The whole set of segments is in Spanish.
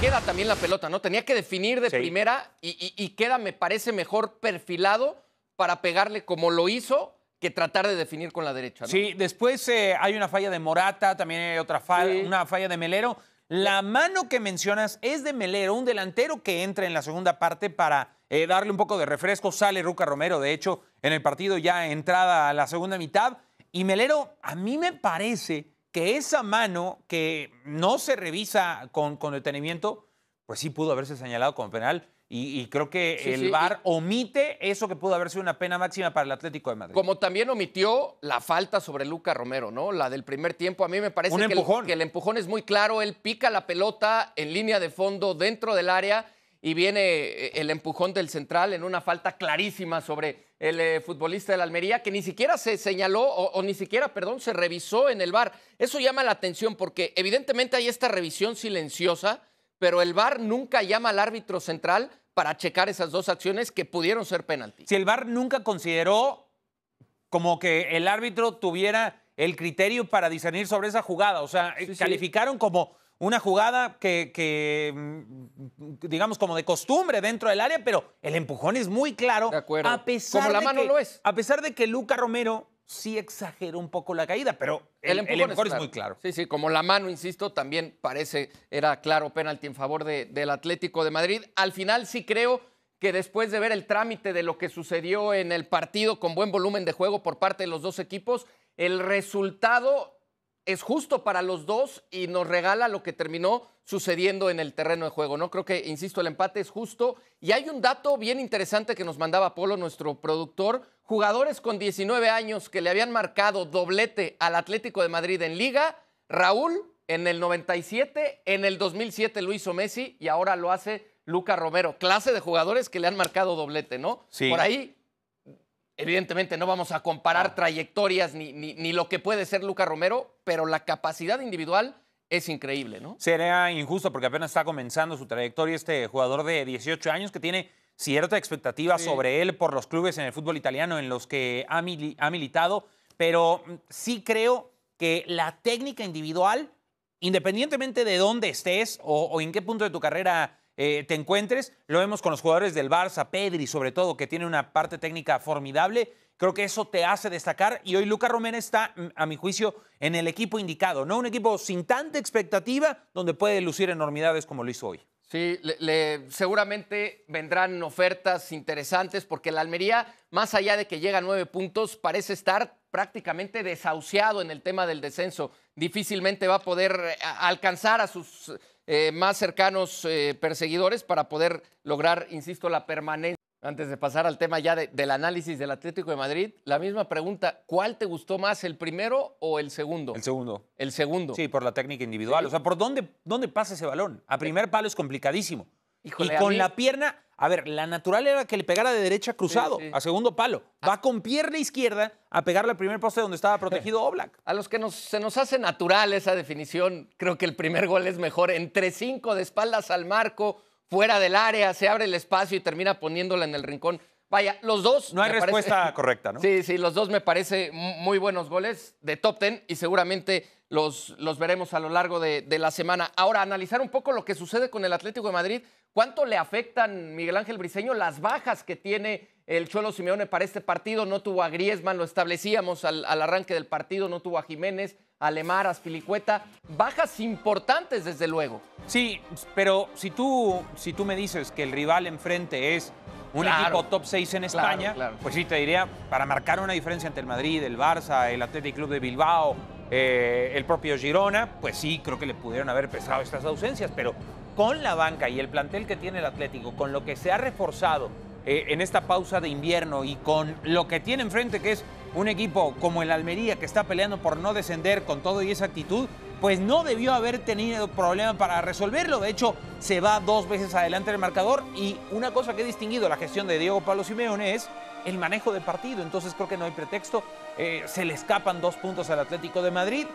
queda también la pelota, ¿no? Tenía que definir de primera y, queda, me parece, mejor perfilado para pegarle como lo hizo que tratar de definir con la derecha. Sí, después eh, hay una falla de Morata, también hay otra falla, una falla de Melero. La mano que mencionas es de Melero, un delantero que entra en la segunda parte para eh, darle un poco de refresco. Sale Ruca Romero, de hecho, en el partido ya entrada a la segunda mitad. Y Melero, a mí me parece que esa mano que no se revisa con, detenimiento, pues sí pudo haberse señalado como penal. Y, creo que el bar VAR omite eso que pudo haber sido una pena máxima para el Atlético de Madrid. Como también omitió la falta sobre Luca Romero, ¿no? La del primer tiempo. A mí me parece que que el empujón es muy claro. Él pica la pelota en línea de fondo dentro del área y viene eh, el empujón del central en una falta clarísima sobre el eh, futbolista de la Almería que ni siquiera se señaló o, ni siquiera, perdón, se revisó en el VAR. Eso llama la atención porque evidentemente hay esta revisión silenciosa, pero el VAR nunca llama al árbitro central para checar esas dos acciones que pudieron ser penalti. Si el VAR nunca consideró como que el árbitro tuviera el criterio para discernir sobre esa jugada, o sea, calificaron como una jugada que, mm, digamos, como de costumbre dentro del área, pero el empujón es muy claro. De acuerdo. A pesar como la mano que, lo es. A pesar de que Luca Romero sí exageró un poco la caída, pero el, empujón, es, muy claro. Sí, sí, como la mano, insisto, también parece, era claro penalti en favor del Atlético de Madrid. Al final sí creo que después de ver el trámite de lo que sucedió en el partido con buen volumen de juego por parte de los dos equipos, el resultado es justo para los dos y nos regala lo que terminó sucediendo en el terreno de juego, ¿no? Creo que, insisto, el empate es justo. Y hay un dato bien interesante que nos mandaba Polo, nuestro productor. Jugadores con 19 años que le habían marcado doblete al Atlético de Madrid en Liga, Raúl en el 97, en el 2007 lo hizo Messi y ahora lo hace Luca Romero. Clase de jugadores que le han marcado doblete, ¿no? Sí. Por ahí Evidentemente no vamos a comparar trayectorias ni, ni, lo que puede ser Luca Romero, pero la capacidad individual es increíble, ¿no? Sería injusto porque apenas está comenzando su trayectoria este jugador de 18 años que tiene cierta expectativa sobre él por los clubes en el fútbol italiano en los que ha, militado, pero mm, sí creo que la técnica individual, independientemente de dónde estés o, o en qué punto de tu carrera eh, te encuentres. Lo vemos con los jugadores del Barça, Pedri sobre todo, que tiene una parte técnica formidable. Creo que eso te hace destacar y hoy Lucas Romero está, mm, a mi juicio, en el equipo indicado, ¿no? Un equipo sin tanta expectativa donde puede lucir enormidades como lo hizo hoy. Sí, seguramente vendrán ofertas interesantes porque la Almería, más allá de que llega a nueve puntos, parece estar prácticamente desahuciado en el tema del descenso. Difícilmente va a poder eh, alcanzar a sus eh, más cercanos eh, perseguidores para poder lograr, insisto, la permanencia. Antes de pasar al tema ya del análisis del Atlético de Madrid, la misma pregunta, ¿cuál te gustó más, el primero o el segundo? El segundo. El segundo. Sí, por la técnica individual. O sea, ¿por dónde, dónde pasa ese balón? A primer palo es complicadísimo y con la pierna, a ver, la natural era que le pegara de derecha cruzado, a segundo palo. Ah. Va con pierna izquierda a pegarle al primer poste donde estaba protegido Oblak. A los que se nos hace natural esa definición, creo que el primer gol es mejor. Entre cinco de espaldas al marco, fuera del área, se abre el espacio y termina poniéndola en el rincón. Vaya, los dos. No hay respuesta correcta, ¿no? Sí, sí, los dos me parece muy buenos goles de top ten y seguramente los, veremos a lo largo de, la semana. Ahora, analizar un poco lo que sucede con el Atlético de Madrid. ¿Cuánto le afectan, Miguel Ángel Briseño las bajas que tiene el Cholo Simeone para este partido? No tuvo a Griezmann, lo establecíamos al, arranque del partido, no tuvo a Jiménez, a Lemar, a Spilicueta. Bajas importantes, desde luego. Sí, pero si tú, si tú me dices que el rival enfrente es un equipo top 6 en España, pues sí te diría, para marcar una diferencia entre el Madrid, el Barça, el Atlético Club de Bilbao eh, el propio Girona, pues sí, creo que le pudieron haber pesado estas ausencias, pero con la banca y el plantel que tiene el Atlético, con lo que se ha reforzado eh, en esta pausa de invierno y con lo que tiene enfrente, que es un equipo como el Almería, que está peleando por no descender con todo y esa actitud, pues no debió haber tenido problema para resolverlo. De hecho, se va dos veces adelante el marcador y una cosa que he distinguido la gestión de Diego Pablo Simeone es el manejo de partido. Entonces creo que no hay pretexto. Eh, se le escapan dos puntos al Atlético de Madrid.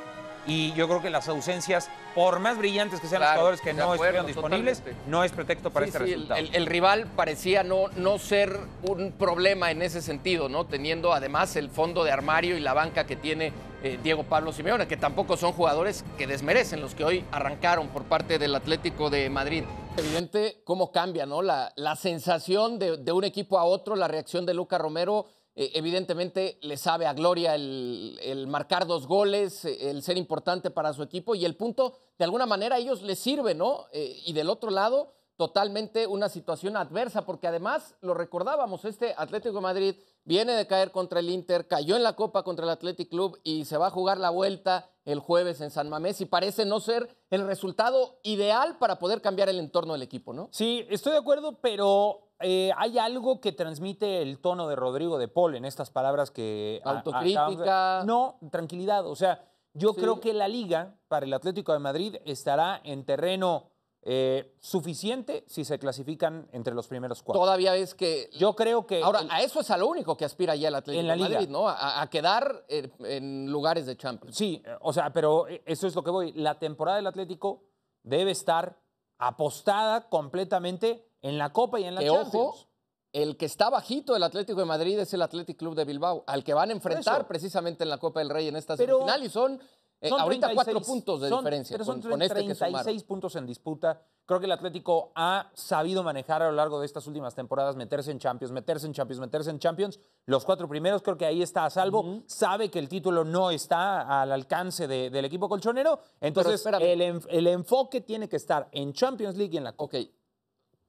Y yo creo que las ausencias, por más brillantes que sean los jugadores que no estuvieron disponibles, no es pretexto para este resultado. El, rival parecía no, no ser un problema en ese sentido, ¿no? Teniendo además el fondo de armario y la banca que tiene eh, Diego Pablo Simeone, que tampoco son jugadores que desmerecen los que hoy arrancaron por parte del Atlético de Madrid. Evidente cómo cambia, ¿no? La, sensación de, un equipo a otro, la reacción de Luca Romero, eh, evidentemente le sabe a gloria el, marcar dos goles, eh, el ser importante para su equipo y el punto, de alguna manera, a ellos les sirve, ¿no? y del otro lado, totalmente una situación adversa, porque además lo recordábamos, este Atlético de Madrid viene de caer contra el Inter, cayó en la Copa contra el Athletic Club y se va a jugar la vuelta el jueves en San Mamés y parece no ser el resultado ideal para poder cambiar el entorno del equipo, ¿no? Sí, estoy de acuerdo, pero eh, hay algo que transmite el tono de Rodrigo de Paul en estas palabras que... Autocrítica. no, tranquilidad. O sea, yo creo que la liga para el Atlético de Madrid estará en terreno eh, suficiente si se clasifican entre los primeros cuatro. Todavía es que. Yo creo que. Ahora, a eso es a lo único que aspira ya el Atlético la de Madrid, ¿no? A, quedar en lugares de Champions. Sí, o sea, pero e, eso es lo que voy. La temporada del Atlético debe estar apostada completamente en la Copa y en la que, Champions. Ojo, el que está bajito del Atlético de Madrid es el Atlético Club de Bilbao, al que van a enfrentar precisamente en la Copa del Rey en esta semifinal y son eh, ahorita cuatro puntos de diferencia pero son 36 este puntos en disputa. Creo que el Atlético ha sabido manejar a lo largo de estas últimas temporadas, meterse en Champions, meterse en Champions, meterse en Champions. Los cuatro primeros creo que ahí está a salvo. Sabe que el título no está al alcance del equipo colchonero. Entonces, el, enfoque tiene que estar en Champions League y en la Copa.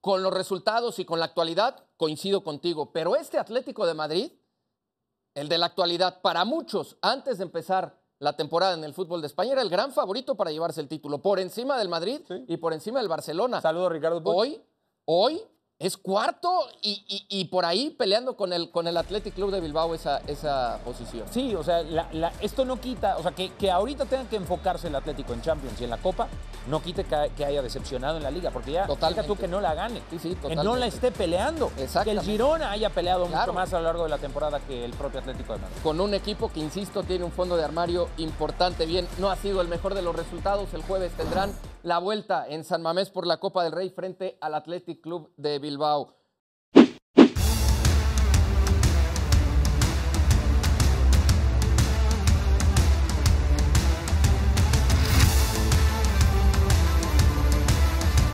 Con los resultados y con la actualidad, coincido contigo. Pero este Atlético de Madrid, el de la actualidad, para muchos, antes de empezar la temporada en el fútbol de España, era el gran favorito para llevarse el título, por encima del Madrid y por encima del Barcelona. Saludos, Ricardo. Hoy, hoy es cuarto y, por ahí peleando con el, con el Athletic Club de Bilbao esa, posición. Sí, o sea, esto no quita, o sea, que, que, ahorita tenga que enfocarse el Atlético en Champions y en la Copa, no quite que, haya decepcionado en la Liga, porque ya totalmente. tú que no la gane, sí, que no la esté peleando, que el Girona haya peleado mucho más a lo largo de la temporada que el propio Atlético de Madrid. Con un equipo que, insisto, tiene un fondo de armario importante, bien, no ha sido el mejor de los resultados, el jueves tendrán la vuelta en San Mamés por la Copa del Rey frente al Athletic Club de Bilbao.